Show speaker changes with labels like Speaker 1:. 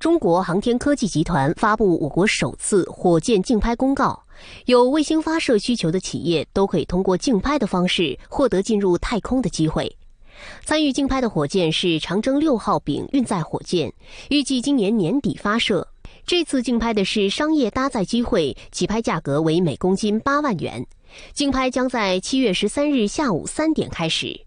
Speaker 1: 中国航天科技集团发布我国首次火箭竞拍公告，有卫星发射需求的企业都可以通过竞拍的方式获得进入太空的机会。参与竞拍的火箭是长征六号丙运载火箭，预计今年年底发射。这次竞拍的是商业搭载机会，起拍价格为每公斤八万元，竞拍将在七月十三日下午三点开始。